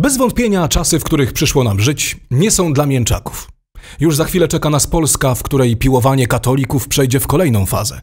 Bez wątpienia czasy, w których przyszło nam żyć, nie są dla mięczaków. Już za chwilę czeka nas Polska, w której piłowanie katolików przejdzie w kolejną fazę.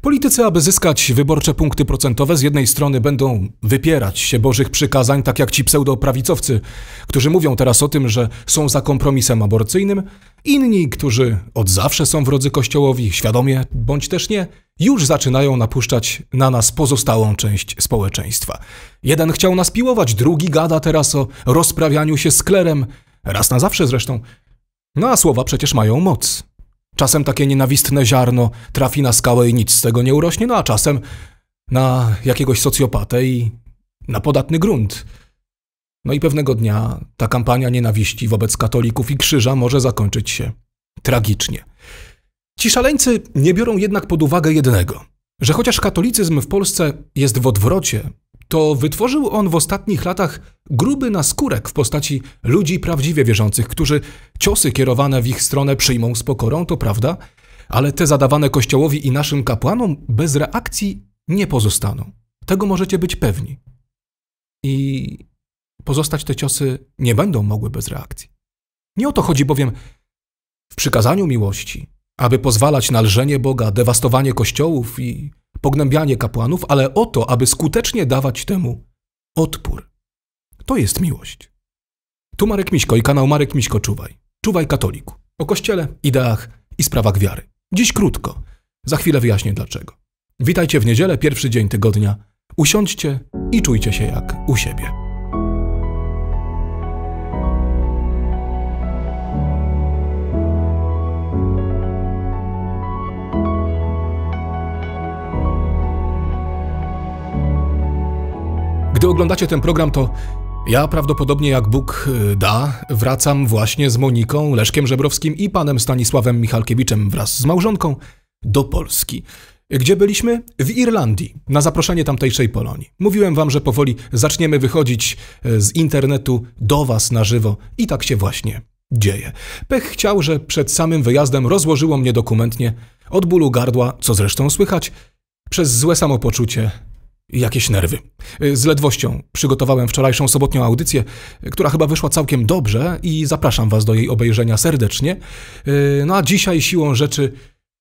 Politycy, aby zyskać wyborcze punkty procentowe, z jednej strony będą wypierać się bożych przykazań, tak jak ci pseudoprawicowcy, którzy mówią teraz o tym, że są za kompromisem aborcyjnym, inni, którzy od zawsze są wrodzy kościołowi, świadomie bądź też nie, już zaczynają napuszczać na nas pozostałą część społeczeństwa. Jeden chciał nas piłować, drugi gada teraz o rozprawianiu się z klerem, raz na zawsze zresztą. No a słowa przecież mają moc. Czasem takie nienawistne ziarno trafi na skałę i nic z tego nie urośnie, no a czasem na jakiegoś socjopatę i na podatny grunt. No i pewnego dnia ta kampania nienawiści wobec katolików i krzyża może zakończyć się tragicznie. Ci szaleńcy nie biorą jednak pod uwagę jednego, że chociaż katolicyzm w Polsce jest w odwrocie, to wytworzył on w ostatnich latach gruby na skórek w postaci ludzi prawdziwie wierzących, którzy ciosy kierowane w ich stronę przyjmą z pokorą, to prawda, ale te zadawane Kościołowi i naszym kapłanom bez reakcji nie pozostaną. Tego możecie być pewni. I pozostać te ciosy nie będą mogły bez reakcji. Nie o to chodzi bowiem w przykazaniu miłości, aby pozwalać na lżenie Boga, dewastowanie kościołów i pognębianie kapłanów, ale o to, aby skutecznie dawać temu odpór. To jest miłość. Tu Marek Miśko i kanał Marek Miśko Czuwaj. Czuwaj katoliku. O kościele, ideach i sprawach wiary. Dziś krótko. Za chwilę wyjaśnię dlaczego. Witajcie w niedzielę, pierwszy dzień tygodnia. Usiądźcie i czujcie się jak u siebie. Gdy oglądacie ten program, to ja prawdopodobnie jak Bóg y, da, wracam właśnie z Moniką, Leszkiem Żebrowskim i panem Stanisławem Michalkiewiczem wraz z małżonką do Polski. Gdzie byliśmy? W Irlandii, na zaproszenie tamtejszej Polonii. Mówiłem wam, że powoli zaczniemy wychodzić y, z internetu do was na żywo i tak się właśnie dzieje. Pech chciał, że przed samym wyjazdem rozłożyło mnie dokumentnie od bólu gardła, co zresztą słychać, przez złe samopoczucie Jakieś nerwy. Z ledwością przygotowałem wczorajszą sobotnią audycję, która chyba wyszła całkiem dobrze i zapraszam Was do jej obejrzenia serdecznie. Y, no a dzisiaj siłą rzeczy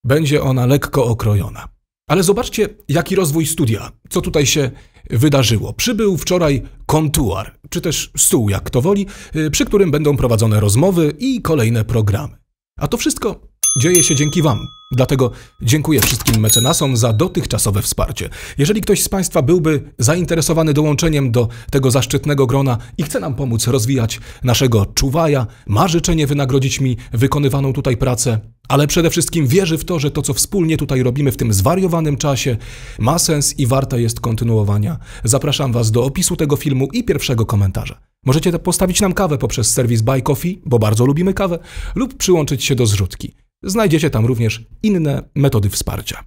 będzie ona lekko okrojona. Ale zobaczcie, jaki rozwój studia, co tutaj się wydarzyło. Przybył wczoraj kontuar, czy też stół, jak to woli, y, przy którym będą prowadzone rozmowy i kolejne programy. A to wszystko dzieje się dzięki Wam, Dlatego dziękuję wszystkim mecenasom za dotychczasowe wsparcie. Jeżeli ktoś z Państwa byłby zainteresowany dołączeniem do tego zaszczytnego grona i chce nam pomóc rozwijać naszego czuwaja, ma życzenie wynagrodzić mi wykonywaną tutaj pracę, ale przede wszystkim wierzy w to, że to, co wspólnie tutaj robimy w tym zwariowanym czasie, ma sens i warte jest kontynuowania. Zapraszam Was do opisu tego filmu i pierwszego komentarza. Możecie postawić nam kawę poprzez serwis Buy Coffee, bo bardzo lubimy kawę, lub przyłączyć się do zrzutki. Znajdziecie tam również inne metody wsparcia.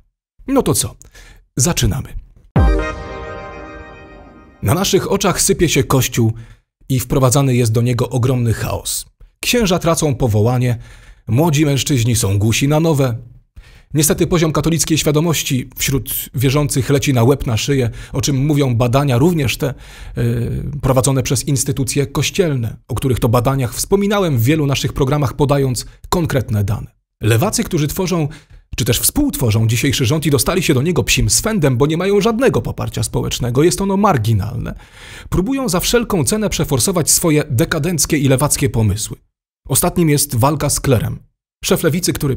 No to co? Zaczynamy. Na naszych oczach sypie się kościół i wprowadzany jest do niego ogromny chaos. Księża tracą powołanie, młodzi mężczyźni są gusi na nowe. Niestety poziom katolickiej świadomości wśród wierzących leci na łeb na szyję, o czym mówią badania również te yy, prowadzone przez instytucje kościelne, o których to badaniach wspominałem w wielu naszych programach podając konkretne dane. Lewacy, którzy tworzą czy też współtworzą dzisiejszy rząd i dostali się do niego psim swędem, bo nie mają żadnego poparcia społecznego, jest ono marginalne, próbują za wszelką cenę przeforsować swoje dekadenckie i lewackie pomysły. Ostatnim jest walka z klerem. Szef lewicy, który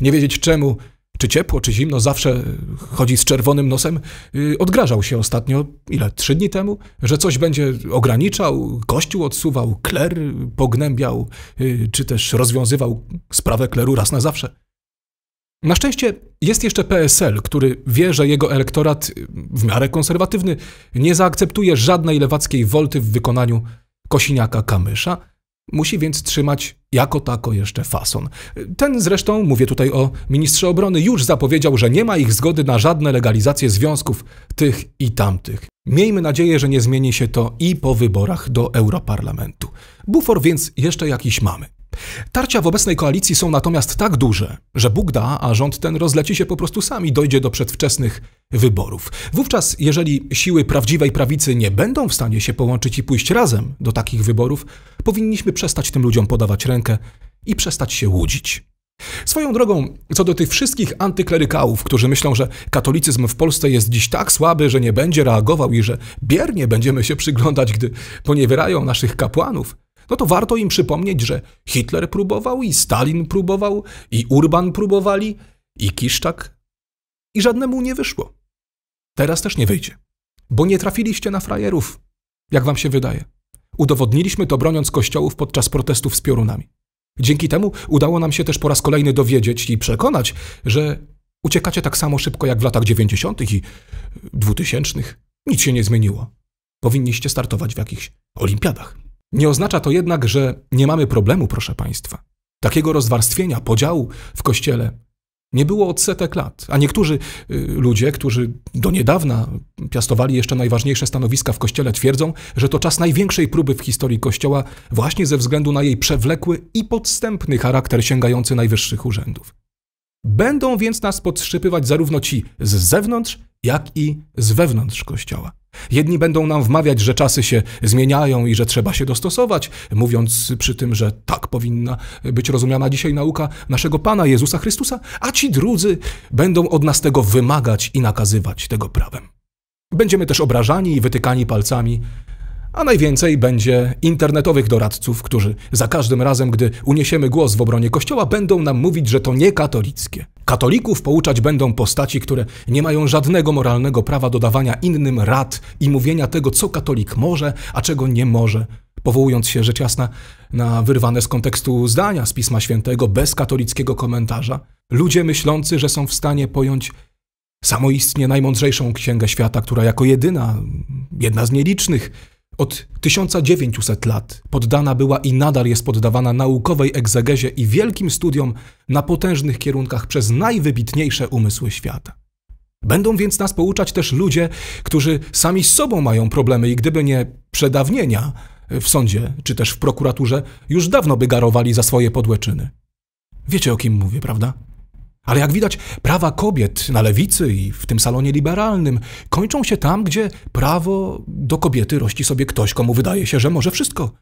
nie wiedzieć czemu czy ciepło, czy zimno, zawsze chodzi z czerwonym nosem, y, odgrażał się ostatnio, ile, trzy dni temu, że coś będzie ograniczał, kościół odsuwał, kler pognębiał, y, czy też rozwiązywał sprawę kleru raz na zawsze. Na szczęście jest jeszcze PSL, który wie, że jego elektorat, w miarę konserwatywny, nie zaakceptuje żadnej lewackiej wolty w wykonaniu Kosiniaka-Kamysza, Musi więc trzymać jako tako jeszcze fason. Ten zresztą, mówię tutaj o ministrze obrony, już zapowiedział, że nie ma ich zgody na żadne legalizacje związków tych i tamtych. Miejmy nadzieję, że nie zmieni się to i po wyborach do Europarlamentu. Bufor więc jeszcze jakiś mamy. Tarcia w obecnej koalicji są natomiast tak duże, że Bóg da, a rząd ten rozleci się po prostu sami, dojdzie do przedwczesnych wyborów. Wówczas, jeżeli siły prawdziwej prawicy nie będą w stanie się połączyć i pójść razem do takich wyborów, powinniśmy przestać tym ludziom podawać rękę i przestać się łudzić. Swoją drogą, co do tych wszystkich antyklerykałów, którzy myślą, że katolicyzm w Polsce jest dziś tak słaby, że nie będzie reagował i że biernie będziemy się przyglądać, gdy poniewierają naszych kapłanów, no to warto im przypomnieć, że Hitler próbował i Stalin próbował i Urban próbowali i Kiszczak i żadnemu nie wyszło. Teraz też nie wyjdzie, bo nie trafiliście na frajerów, jak wam się wydaje. Udowodniliśmy to broniąc kościołów podczas protestów z piorunami. Dzięki temu udało nam się też po raz kolejny dowiedzieć i przekonać, że uciekacie tak samo szybko jak w latach 90. i 2000. Nic się nie zmieniło. Powinniście startować w jakichś olimpiadach. Nie oznacza to jednak, że nie mamy problemu, proszę Państwa. Takiego rozwarstwienia, podziału w kościele nie było od setek lat, a niektórzy y, ludzie, którzy do niedawna piastowali jeszcze najważniejsze stanowiska w kościele, twierdzą, że to czas największej próby w historii kościoła właśnie ze względu na jej przewlekły i podstępny charakter sięgający najwyższych urzędów. Będą więc nas podszypywać zarówno ci z zewnątrz, jak i z wewnątrz kościoła. Jedni będą nam wmawiać, że czasy się zmieniają i że trzeba się dostosować, mówiąc przy tym, że tak powinna być rozumiana dzisiaj nauka naszego Pana Jezusa Chrystusa, a ci drudzy będą od nas tego wymagać i nakazywać tego prawem. Będziemy też obrażani i wytykani palcami a najwięcej będzie internetowych doradców, którzy za każdym razem, gdy uniesiemy głos w obronie Kościoła, będą nam mówić, że to nie katolickie. Katolików pouczać będą postaci, które nie mają żadnego moralnego prawa dodawania innym rad i mówienia tego, co katolik może, a czego nie może, powołując się rzecz jasna na wyrwane z kontekstu zdania z Pisma Świętego bez katolickiego komentarza. Ludzie myślący, że są w stanie pojąć samoistnie najmądrzejszą księgę świata, która jako jedyna, jedna z nielicznych, od 1900 lat poddana była i nadal jest poddawana naukowej egzegezie i wielkim studiom na potężnych kierunkach przez najwybitniejsze umysły świata. Będą więc nas pouczać też ludzie, którzy sami z sobą mają problemy i gdyby nie przedawnienia w sądzie czy też w prokuraturze, już dawno by garowali za swoje podłe czyny. Wiecie o kim mówię, prawda? Ale jak widać, prawa kobiet na lewicy i w tym salonie liberalnym kończą się tam, gdzie prawo do kobiety rości sobie ktoś, komu wydaje się, że może wszystko.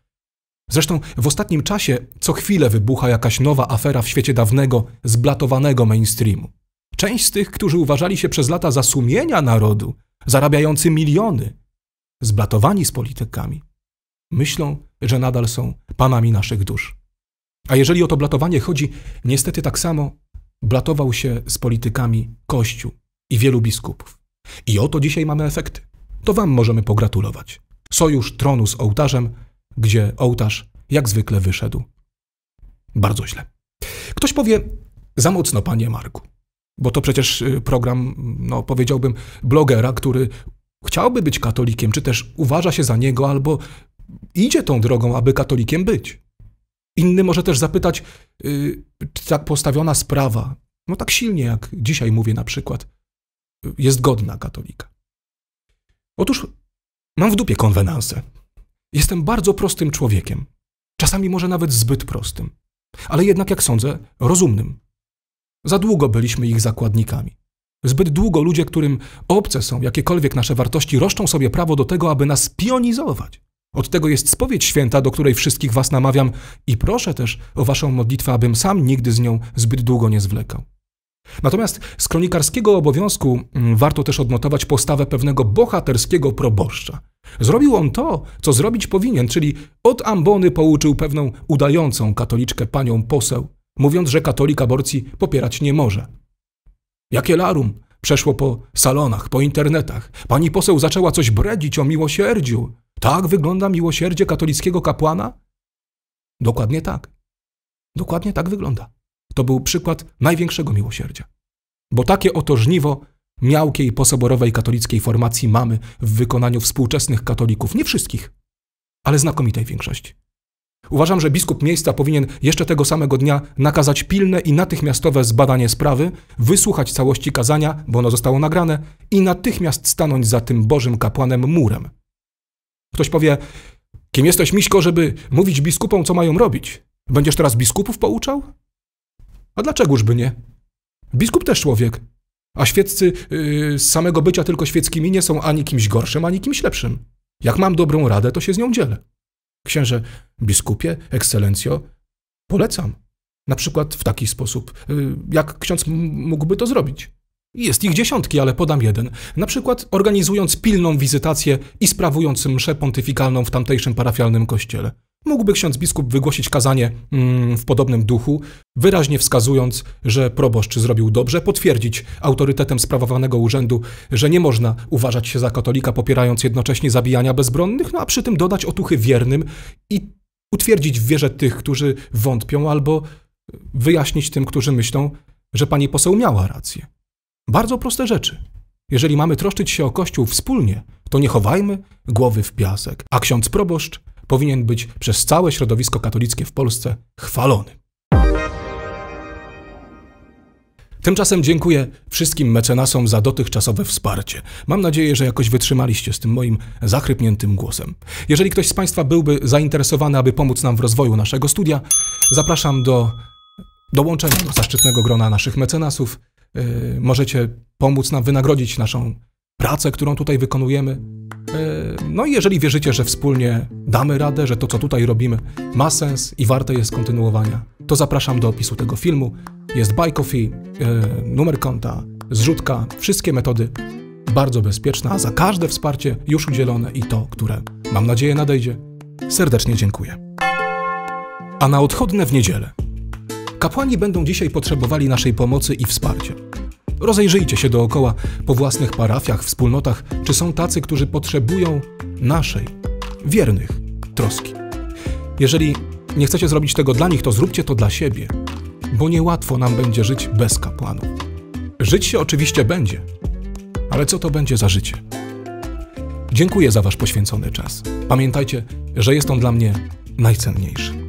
Zresztą w ostatnim czasie co chwilę wybucha jakaś nowa afera w świecie dawnego, zblatowanego mainstreamu. Część z tych, którzy uważali się przez lata za sumienia narodu, zarabiający miliony, zblatowani z politykami, myślą, że nadal są panami naszych dusz. A jeżeli o to blatowanie chodzi, niestety tak samo blatował się z politykami Kościół i wielu biskupów. I oto dzisiaj mamy efekty. To Wam możemy pogratulować. Sojusz tronu z ołtarzem, gdzie ołtarz jak zwykle wyszedł bardzo źle. Ktoś powie, za mocno, panie Marku, bo to przecież y, program, no powiedziałbym, blogera, który chciałby być katolikiem, czy też uważa się za niego, albo idzie tą drogą, aby katolikiem być. Inny może też zapytać, tak postawiona sprawa, no tak silnie jak dzisiaj mówię na przykład, jest godna katolika? Otóż mam w dupie konwenanse. Jestem bardzo prostym człowiekiem, czasami może nawet zbyt prostym, ale jednak, jak sądzę, rozumnym. Za długo byliśmy ich zakładnikami. Zbyt długo ludzie, którym obce są jakiekolwiek nasze wartości, roszczą sobie prawo do tego, aby nas pionizować. Od tego jest spowiedź święta, do której wszystkich was namawiam i proszę też o waszą modlitwę, abym sam nigdy z nią zbyt długo nie zwlekał. Natomiast z kronikarskiego obowiązku mm, warto też odnotować postawę pewnego bohaterskiego proboszcza. Zrobił on to, co zrobić powinien, czyli od ambony pouczył pewną udającą katoliczkę panią poseł, mówiąc, że katolik aborcji popierać nie może. Jakie larum! Przeszło po salonach, po internetach. Pani poseł zaczęła coś bredzić o miłosierdziu. Tak wygląda miłosierdzie katolickiego kapłana? Dokładnie tak. Dokładnie tak wygląda. To był przykład największego miłosierdzia. Bo takie oto żniwo miałkiej posoborowej katolickiej formacji mamy w wykonaniu współczesnych katolików, nie wszystkich, ale znakomitej większości. Uważam, że biskup miejsca powinien jeszcze tego samego dnia nakazać pilne i natychmiastowe zbadanie sprawy, wysłuchać całości kazania, bo ono zostało nagrane, i natychmiast stanąć za tym Bożym kapłanem murem, Ktoś powie, kim jesteś, Miśko, żeby mówić biskupom, co mają robić? Będziesz teraz biskupów pouczał? A dlaczegożby nie? Biskup też człowiek. A świeccy yy, z samego bycia tylko świeckimi nie są ani kimś gorszym, ani kimś lepszym. Jak mam dobrą radę, to się z nią dzielę. Księże, biskupie, ekscelencjo, polecam. Na przykład w taki sposób, yy, jak ksiądz mógłby to zrobić. Jest ich dziesiątki, ale podam jeden. Na przykład organizując pilną wizytację i sprawując mszę pontyfikalną w tamtejszym parafialnym kościele. Mógłby ksiądz biskup wygłosić kazanie mm, w podobnym duchu, wyraźnie wskazując, że proboszcz zrobił dobrze, potwierdzić autorytetem sprawowanego urzędu, że nie można uważać się za katolika, popierając jednocześnie zabijania bezbronnych, no a przy tym dodać otuchy wiernym i utwierdzić w wierze tych, którzy wątpią, albo wyjaśnić tym, którzy myślą, że pani poseł miała rację. Bardzo proste rzeczy. Jeżeli mamy troszczyć się o Kościół wspólnie, to nie chowajmy głowy w piasek, a ksiądz proboszcz powinien być przez całe środowisko katolickie w Polsce chwalony. Tymczasem dziękuję wszystkim mecenasom za dotychczasowe wsparcie. Mam nadzieję, że jakoś wytrzymaliście z tym moim zachrypniętym głosem. Jeżeli ktoś z Państwa byłby zainteresowany, aby pomóc nam w rozwoju naszego studia, zapraszam do dołączenia do zaszczytnego grona naszych mecenasów. Y, możecie pomóc nam wynagrodzić naszą pracę, którą tutaj wykonujemy. Y, no i jeżeli wierzycie, że wspólnie damy radę, że to, co tutaj robimy, ma sens i warte jest kontynuowania, to zapraszam do opisu tego filmu. Jest Buy Coffee, numer konta, zrzutka, wszystkie metody bardzo bezpieczne, a za każde wsparcie już udzielone i to, które mam nadzieję nadejdzie, serdecznie dziękuję. A na odchodne w niedzielę Kapłani będą dzisiaj potrzebowali naszej pomocy i wsparcia. Rozejrzyjcie się dookoła po własnych parafiach, wspólnotach, czy są tacy, którzy potrzebują naszej, wiernych, troski. Jeżeli nie chcecie zrobić tego dla nich, to zróbcie to dla siebie, bo niełatwo nam będzie żyć bez kapłanów. Żyć się oczywiście będzie, ale co to będzie za życie? Dziękuję za Wasz poświęcony czas. Pamiętajcie, że jest on dla mnie najcenniejszy.